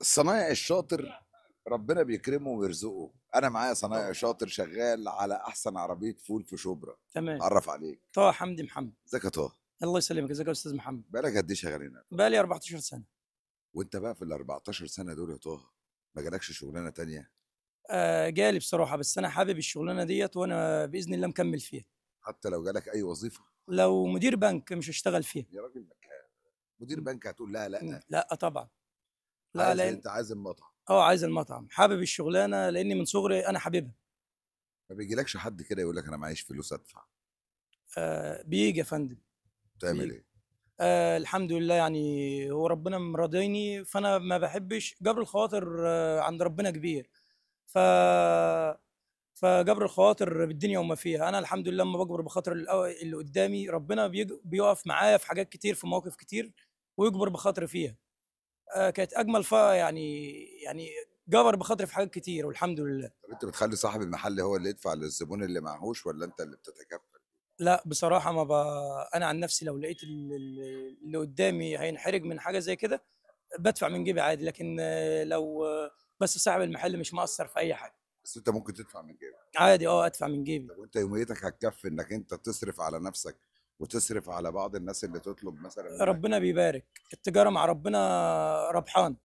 الصنايعي الشاطر ربنا بيكرمه ويرزقه انا معايا صنايعي شاطر شغال على احسن عربيه فول في شبرا تمام عرف عليك طه حمدي محمد ازيك يا طه الله يسلمك ازيك يا استاذ محمد بقالك قد ايه شغالين بقى بقالي 14 سنه وانت بقى في ال 14 سنه دول يا طه ما جالكش شغلانه تانية آه جالي بصراحه بس انا حابب الشغلانه ديت وانا باذن الله مكمل فيها حتى لو جالك اي وظيفه لو مدير بنك مش هشتغل فيها يا راجل مدير بنك هتقول لا لا لا طبعا لا لان انت عايز المطعم اه عايز المطعم حابب الشغلانه لاني من صغري انا حاببها ما بيجيلكش حد كده يقول لك انا معيش فلوس ادفع آه بيجي يا فندم بتعمل ايه آه الحمد لله يعني هو ربنا مرضيني فانا ما بحبش جبر الخواطر آه عند ربنا كبير ف فجبر الخواطر بالدنيا وما فيها انا الحمد لله لما بجبر بخاطر اللي قدامي ربنا بيقف معايا في حاجات كتير في مواقف كتير ويجبر بخاطر فيها آه، كانت اجمل فا يعني يعني جبر بخاطري في حاجات كتير والحمد لله طب انت بتخلي صاحب المحل هو اللي يدفع للزبون اللي معهوش ولا انت اللي بتتكفل لا بصراحه ما ب... انا عن نفسي لو لقيت اللي قدامي هينحرج من حاجه زي كده بدفع من جيبي عادي لكن لو بس صاحب المحل مش مقصر في اي حاجه بس انت ممكن تدفع من جيبك عادي اه ادفع من جيبي طب وانت يوميتك هتكفي انك انت تصرف على نفسك وتصرف على بعض الناس اللي تطلب مثلا ربنا بيبارك التجاره مع ربنا ربحان